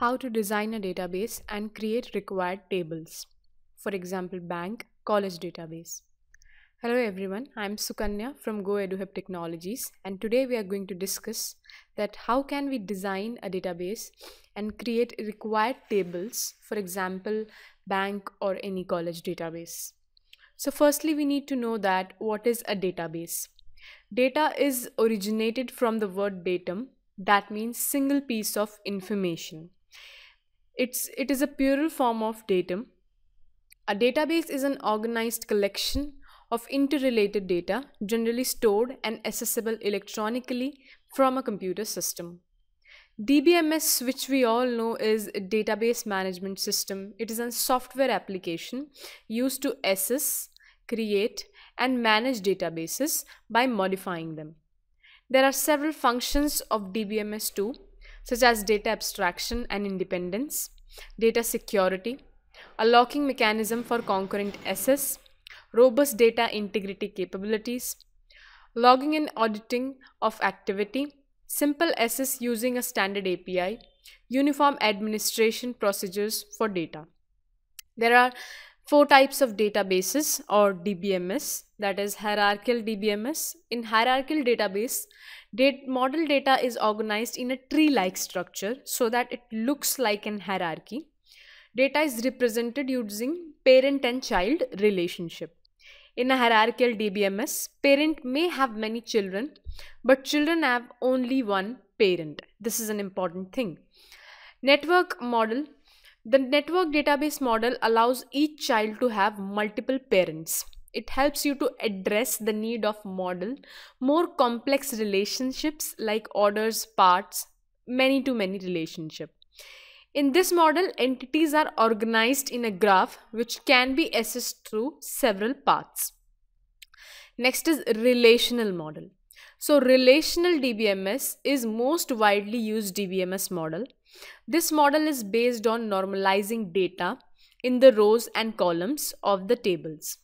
how to design a database and create required tables. For example, bank, college database. Hello everyone, I'm Sukanya from GoEduHub Technologies and today we are going to discuss that how can we design a database and create required tables, for example, bank or any college database. So firstly, we need to know that what is a database. Data is originated from the word datum that means single piece of information. It's, it is a plural form of datum. A database is an organized collection of interrelated data generally stored and accessible electronically from a computer system. DBMS, which we all know is database management system, it is a software application used to assess, create, and manage databases by modifying them. There are several functions of DBMS too, such as data abstraction and independence, data security, a locking mechanism for concurrent access, robust data integrity capabilities, logging and auditing of activity, simple access using a standard API, uniform administration procedures for data. There are four types of databases or DBMS that is hierarchical DBMS. In hierarchical database, date model data is organized in a tree-like structure so that it looks like an hierarchy. Data is represented using parent and child relationship. In a hierarchical DBMS, parent may have many children, but children have only one parent. This is an important thing. Network model the network database model allows each child to have multiple parents. It helps you to address the need of model more complex relationships like orders, parts, many to many relationship. In this model, entities are organized in a graph which can be assessed through several paths. Next is relational model. So relational DBMS is most widely used DBMS model this model is based on normalizing data in the rows and columns of the tables.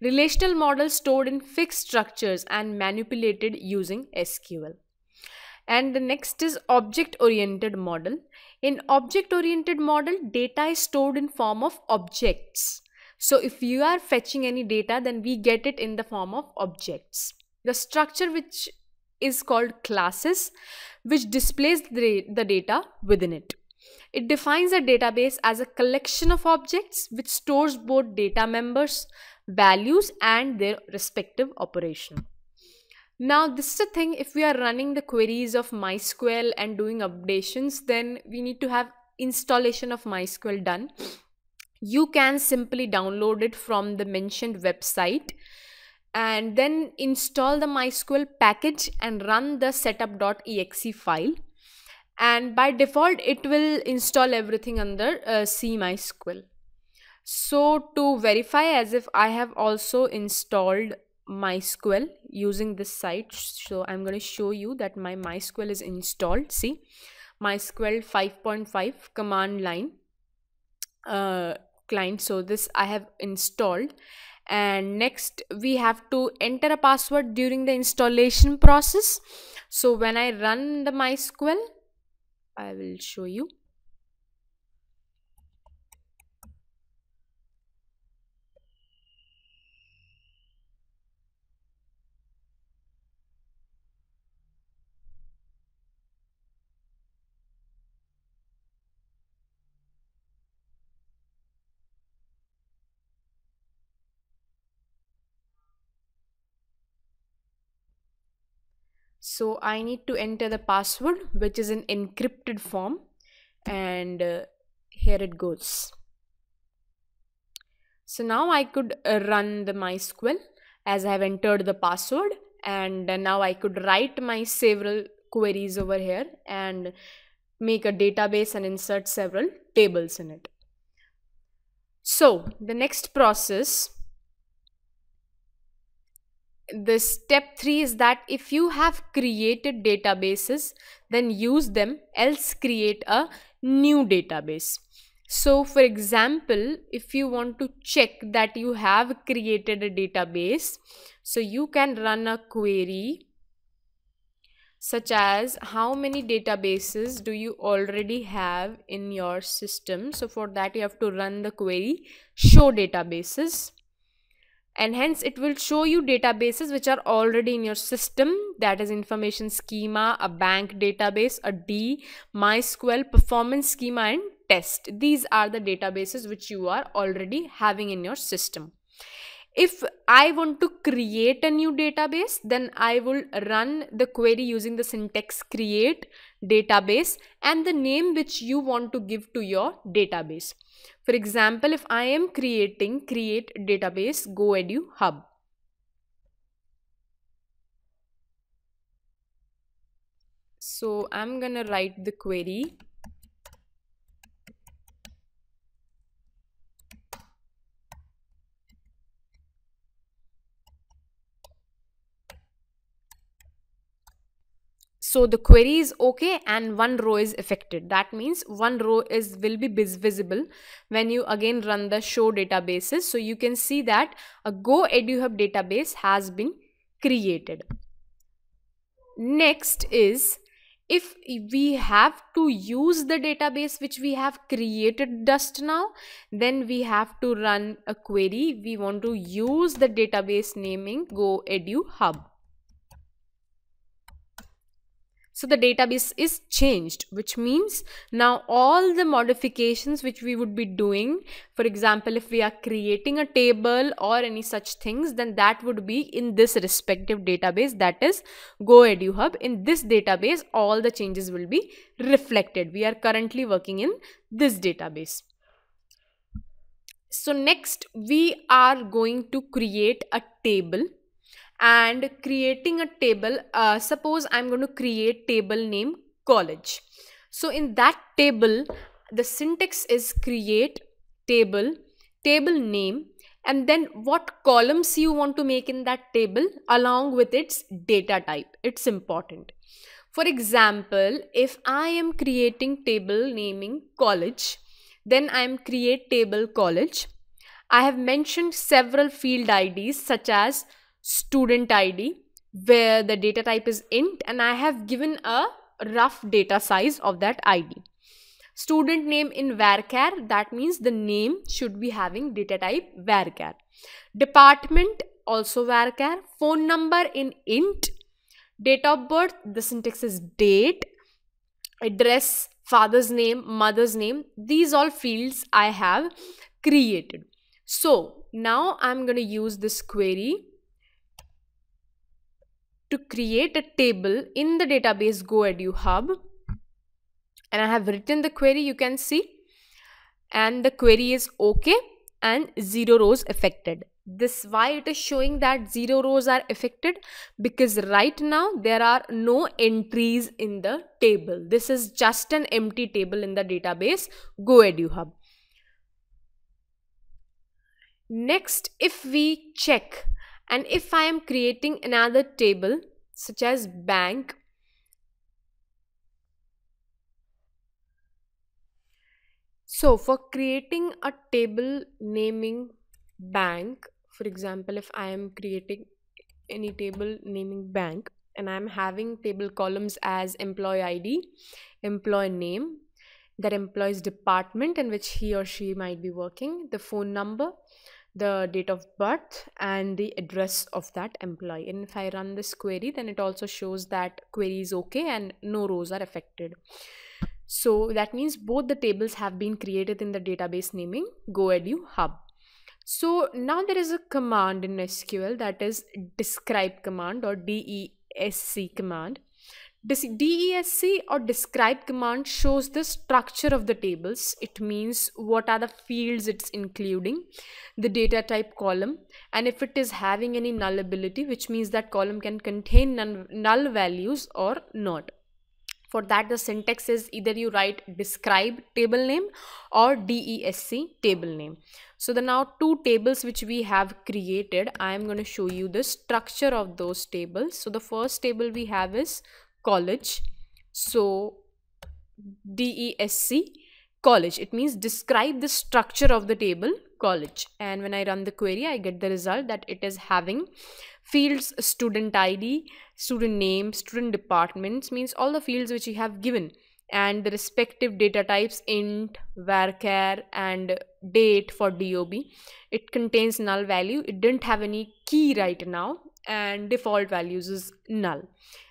Relational models stored in fixed structures and manipulated using SQL. And the next is object-oriented model. In object-oriented model, data is stored in form of objects. So if you are fetching any data, then we get it in the form of objects. The structure which is called classes, which displays the, the data within it. It defines a database as a collection of objects which stores both data members, values and their respective operation. Now this is a thing if we are running the queries of MySQL and doing updations then we need to have installation of MySQL done. You can simply download it from the mentioned website and then install the MySQL package and run the setup.exe file. And by default, it will install everything under uh, CMySQL. So to verify as if I have also installed MySQL using this site. So I'm going to show you that my MySQL is installed. See, MySQL 5.5 command line uh, client. So this I have installed and next we have to enter a password during the installation process so when i run the mysql i will show you so I need to enter the password which is an encrypted form and uh, here it goes so now I could uh, run the MySQL as I have entered the password and uh, now I could write my several queries over here and make a database and insert several tables in it so the next process the step three is that if you have created databases, then use them, else create a new database. So for example, if you want to check that you have created a database, so you can run a query such as how many databases do you already have in your system. So for that you have to run the query show databases and hence it will show you databases which are already in your system that is information schema a bank database a d mysql performance schema and test these are the databases which you are already having in your system if I want to create a new database, then I will run the query using the syntax create database and the name which you want to give to your database. For example, if I am creating create database GoEdu hub. So I'm gonna write the query So the query is okay and one row is affected. That means one row is will be visible when you again run the show databases. So you can see that a Go EduHub database has been created. Next is if we have to use the database which we have created just now then we have to run a query we want to use the database naming go edu hub so the database is changed, which means now all the modifications which we would be doing, for example, if we are creating a table or any such things, then that would be in this respective database, that is GoEduHub. In this database, all the changes will be reflected. We are currently working in this database. So next we are going to create a table and creating a table uh, suppose i'm going to create table name college so in that table the syntax is create table table name and then what columns you want to make in that table along with its data type it's important for example if i am creating table naming college then i am create table college i have mentioned several field ids such as student ID where the data type is int and I have given a rough data size of that ID. Student name in varchar that means the name should be having data type varchar. Department also varchar. Phone number in int. Date of birth the syntax is date. Address, father's name, mother's name. These all fields I have created. So now I'm going to use this query to create a table in the database GoEdu Hub. And I have written the query, you can see. And the query is OK and zero rows affected. This why it is showing that zero rows are affected because right now there are no entries in the table. This is just an empty table in the database GoEdu Hub. Next, if we check and if I am creating another table such as bank so for creating a table naming bank for example if I am creating any table naming bank and I'm having table columns as employee ID, employee name, that employee's department in which he or she might be working, the phone number, the date of birth and the address of that employee and if I run this query then it also shows that query is okay and no rows are affected so that means both the tables have been created in the database naming GoEdu Hub so now there is a command in SQL that is describe command or DESC command DESC or describe command shows the structure of the tables. It means what are the fields it's including, the data type column, and if it is having any nullability, which means that column can contain null values or not. For that, the syntax is either you write describe table name or DESC table name. So the now two tables which we have created, I am going to show you the structure of those tables. So the first table we have is college. So DESC college. It means describe the structure of the table college. And when I run the query, I get the result that it is having fields student ID, student name, student departments means all the fields which you have given and the respective data types int, varchar and date for DOB. It contains null value. It didn't have any key right now and default values is null.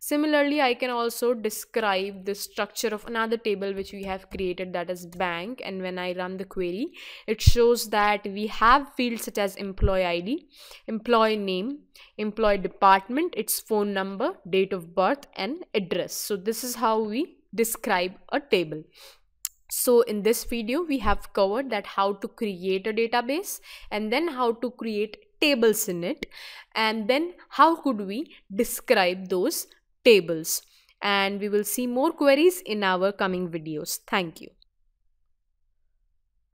Similarly, I can also describe the structure of another table which we have created that is bank and when I run the query, it shows that we have fields such as employee ID, employee name, employee department, its phone number, date of birth and address. So this is how we describe a table. So in this video, we have covered that how to create a database and then how to create tables in it and then how could we describe those tables and we will see more queries in our coming videos. Thank you.